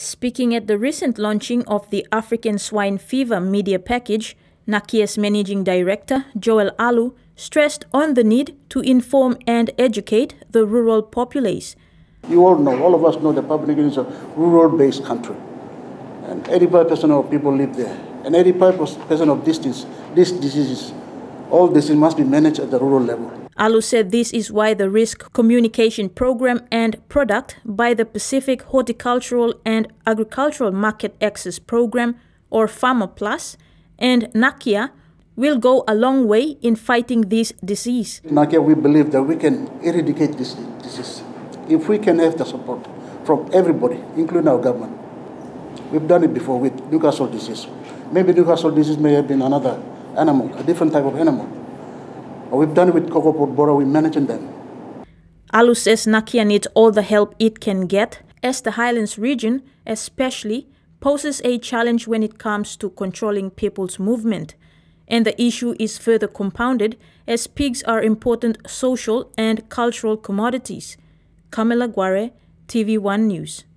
Speaking at the recent launching of the African Swine Fever media package, Nakia's managing director, Joel Alu, stressed on the need to inform and educate the rural populace. You all know, all of us know the public is a rural-based country. And 85% of people live there. And 85% of this, this disease all this must be managed at the rural level. Alu said this is why the risk communication program and product by the Pacific Horticultural and Agricultural Market Access Program, or Farmer Plus, and Nakia will go a long way in fighting this disease. Nakia, we believe that we can eradicate this disease if we can have the support from everybody, including our government. We've done it before with Newcastle disease. Maybe Newcastle disease may have been another animal, a different type of animal. We've done it with pod Bora, we're managing them. Alu says Nakia needs all the help it can get, as the Highlands region, especially, poses a challenge when it comes to controlling people's movement. And the issue is further compounded as pigs are important social and cultural commodities. Camila Guare, TV1 News.